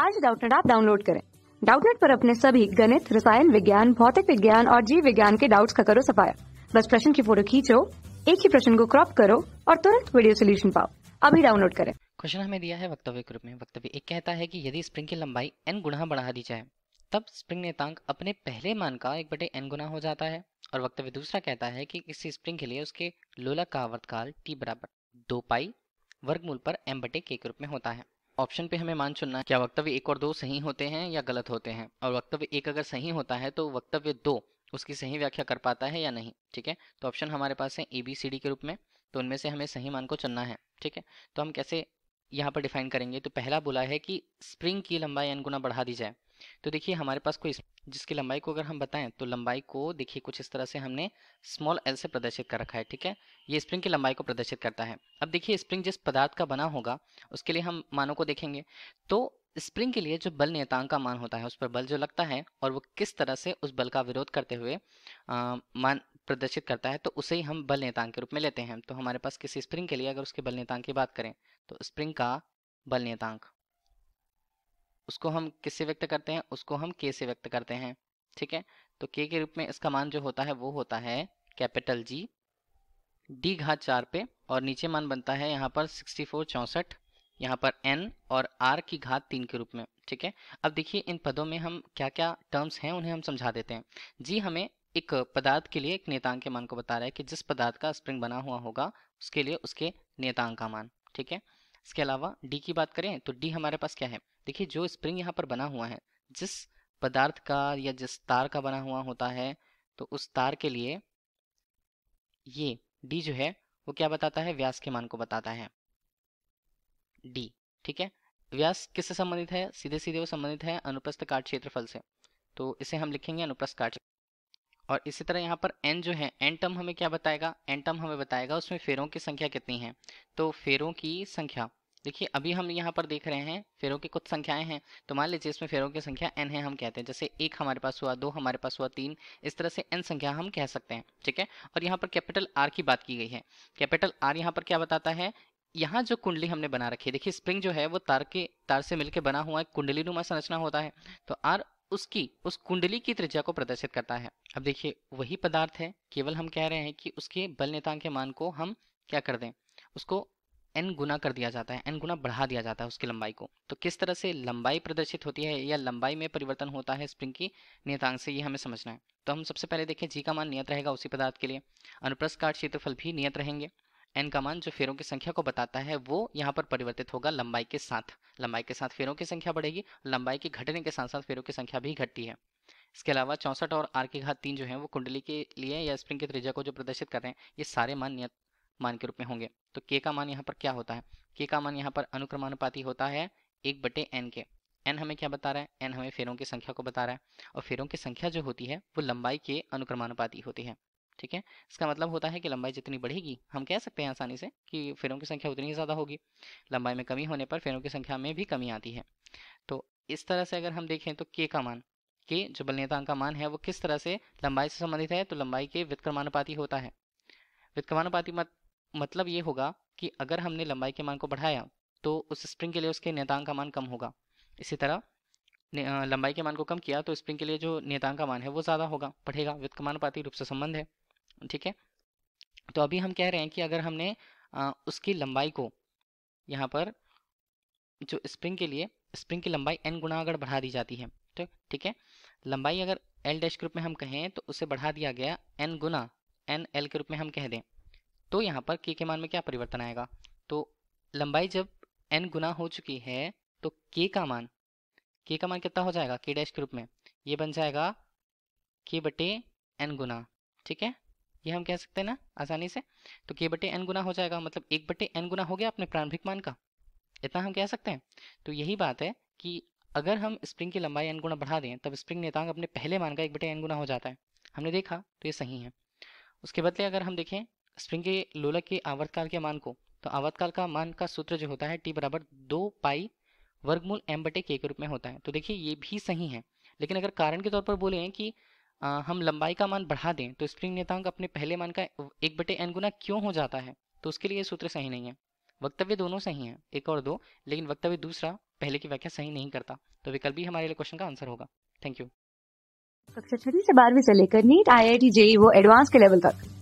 आज डाउटनेट आप डाउनलोड करें डाउटनेट पर अपने सभी गणित रसायन विज्ञान भौतिक विज्ञान और जीव विज्ञान के डाउट्स का करो सफाया बस प्रश्न की फोटो खींचो एक ही प्रश्न को क्रॉप करो और तुरंत वीडियो सोल्यूशन पाओ अभी डाउनलोड करें क्वेश्चन हमें दिया है वक्तव्य के रूप में वक्तव्य एक कहता है कि यदि स्प्रिंग की लंबाई एन गुना बढ़ा दी जाए तब स्प्रिंग नेतांक अपने पहले मान का एक बटे एन गुना हो जाता है और वक्तव्य दूसरा कहता है कि किसी स्प्रिंग के लिए उसके लोला का आवर्तकाल टी बराबर दो पाई वर्गमूल पर एम बटे के रूप में होता है ऑप्शन पे हमें मान चुनना है क्या वक्तव्य एक और दो सही होते हैं या गलत होते हैं और वक्तव्य एक अगर सही होता है तो वक्तव्य दो उसकी सही व्याख्या कर पाता है या नहीं ठीक है तो ऑप्शन हमारे पास है ए बी सी डी के रूप में तो उनमें से हमें सही मान को चुनना है ठीक है तो हम कैसे यहाँ पर डिफाइन करेंगे तो पहला बोला है कि स्प्रिंग की लंबाई एन गुना बढ़ा दी जाए तो देखिए हमारे पास कोई जिसकी लंबाई को अगर हम बताएं तो लंबाई को देखिए कुछ इस तरह से हमने स्मॉल एल से प्रदर्शित कर रखा है ठीक है ये स्प्रिंग की लंबाई को प्रदर्शित करता है अब देखिए स्प्रिंग जिस पदार्थ का बना होगा उसके लिए हम मानों को देखेंगे तो स्प्रिंग के लिए जो बल नियतांक का मान होता है उस पर बल जो लगता है और वो किस तरह से उस बल का विरोध करते हुए आ, मान प्रदर्शित करता है तो उसे ही हम बल नियतांक के रूप में लेते हैं तो हमारे पास किसी स्प्रिंग के लिए अगर उसके बल नियतांक की बात करें तो स्प्रिंग का बल नियतांक उसको हम किससे व्यक्त करते हैं उसको हम के से व्यक्त करते हैं ठीक है तो के के रूप में इसका मान जो होता है वो होता है कैपिटल जी डी घात चार पे और नीचे मान बनता है यहाँ पर सिक्सटी फोर चौंसठ यहाँ पर एन और आर की घात तीन के रूप में ठीक है अब देखिए इन पदों में हम क्या क्या टर्म्स हैं उन्हें हम समझा देते हैं जी हमें एक पदार्थ के लिए एक नेतांग के मान को बता रहा है कि जिस पदार्थ का स्प्रिंग बना हुआ होगा उसके लिए उसके नेतांग का मान ठीक है इसके अलावा डी की बात करें तो डी हमारे पास क्या है देखिए जो स्प्रिंग यहाँ पर बना हुआ है जिस पदार्थ का या जिस तार का बना हुआ होता है तो उस तार के लिए ये डी जो है वो क्या बताता है व्यास के मान को बताता है डी ठीक है व्यास किससे संबंधित है सीधे सीधे वो संबंधित है अनुप्रस्थ काट क्षेत्रफल से तो इसे हम लिखेंगे अनुप्रस्थ काट और इसी तरह यहाँ पर एन जो है एन टर्म हमें क्या बताएगा एन टर्म हमें बताएगा उसमें फेरों की संख्या कितनी है तो फेरों की संख्या देखिए अभी हम यहाँ पर देख रहे हैं फेरों की कुछ संख्याएं हैं तो मान लीजिए इसमें फेरों की संख्या एन है हम कहते हैं जैसे एक हमारे पास हुआ दो हमारे पास हुआ तीन इस तरह से एन संख्या हम कह सकते हैं ठीक है और यहाँ पर कैपिटल आर की बात की गई है कैपिटल आर यहाँ पर क्या बताता है यहाँ जो कुंडली हमने बना रखी है देखिए स्प्रिंग जो है वो तार के तार से मिलकर बना हुआ है कुंडली नुमा संरचना होता है तो आर उसकी उस कुंडली की त्रिज्या को प्रदर्शित करता है अब देखिए वही पदार्थ है केवल हम कह रहे हैं कि उसके बल नेतांक के मान को हम क्या कर दें उसको एन गुना कर दिया जाता है एन गुना बढ़ा दिया जाता है उसकी लंबाई को तो किस तरह से लंबाई प्रदर्शित होती है या लंबाई में परिवर्तन होता है स्प्रिंग की नियतांक से ये हमें समझना है तो हम सबसे पहले देखें जी का मान नियत रहेगा उसी पदार्थ के लिए अनुप्रस्थ काट क्षेत्रफल भी नियत रहेंगे एन का मान जो फेरों की संख्या को बताता है वो यहाँ पर परिवर्तित होगा लंबाई के साथ लंबाई के साथ फेरों की संख्या बढ़ेगी लंबाई के घटने के साथ साथ फेरों की संख्या भी घटती है इसके अलावा चौंसठ और आर की घात तीन जो है वो कुंडली के लिए या स्प्रिंग की त्रिज्या को जो प्रदर्शित कर रहे हैं ये सारे मान नियत मान के रूप में होंगे तो के का मान यहाँ पर क्या होता है के का मान यहाँ पर अनुक्रमानुपाती होता है एक बटे एन के एन हमें क्या बता रहा है एन हमें फेरों की संख्या को बता रहा है और फेरों की संख्या जो होती है वो लंबाई के अनुक्रमानुपाती होती है ठीक है इसका मतलब होता है कि लंबाई जितनी बढ़ेगी हम कह सकते हैं आसानी से कि फेरों की संख्या उतनी ही ज़्यादा होगी लंबाई में कमी होने पर फेरों की संख्या में भी कमी आती है तो इस तरह से अगर हम देखें तो के का मान के जो बलनेतांक का मान है वो किस तरह से लंबाई से संबंधित है तो लंबाई के वित्क्रमानुपाती होता है वित्क्रमानुपाती मत मतलब ये होगा कि अगर हमने लंबाई के मान को बढ़ाया तो उस स्प्रिंग के लिए उसके नेतांग का मान कम होगा इसी तरह लंबाई के मान को कम किया तो स्प्रिंग के लिए जो नेतांग का मान है वो ज़्यादा होगा बढ़ेगा व्युत्कमानुपाती रूप से संबंध है ठीक है तो अभी हम कह रहे हैं कि अगर हमने उसकी लंबाई को यहाँ पर जो स्प्रिंग के लिए स्प्रिंग की लंबाई एन गुना अगर बढ़ा दी जाती है तो ठीक है लंबाई अगर एल डैश के रूप में हम कहें तो उसे बढ़ा दिया गया एन गुना एन एल के रूप में हम कह दें तो यहाँ पर के के मान में क्या परिवर्तन आएगा तो लंबाई जब एन गुना हो चुकी है तो के का मान के का मान कितना हो जाएगा के डैश के रूप में ये बन जाएगा के बटे एन गुना ठीक है ये हम कह सकते हैं ना आसानी से तो के बटे एन गुना हो जाएगा मतलब एक बटे एन गुना हो गया अपने प्रारंभिक मान का इतना हम कह सकते हैं तो यही बात है कि अगर हम स्प्रिंग की लंबाई एन गुना बढ़ा दें तब स्प्रिंग नेतांग अपने पहले मान का एक बटे एन गुना हो जाता है हमने देखा तो ये सही है उसके बदले अगर हम देखें स्प्रिंग के लोलक के आवर्तकाल के मान को तो आवर्तकाल का मान का सूत्र जो होता है टी बराबर दो पाई वर्गमूल एम बटे के रूप में होता है तो देखिए ये भी सही है लेकिन अगर कारण के तौर पर बोले कि आ, हम लंबाई का मान बढ़ा दें तो स्प्रिंग नेतांक अपने पहले मान का एक बटे एन गुना क्यों हो जाता है तो उसके लिए सूत्र सही नहीं है वक्तव्य दोनों सही हैं एक और दो लेकिन वक्तव्य दूसरा पहले की व्याख्या सही नहीं करता तो विकल्प भी हमारे लिए क्वेश्चन का आंसर होगा थैंक यू कक्षा छठी से बारहवीं से लेकर NEET I I T JEE वो एडवांस के लेवल तक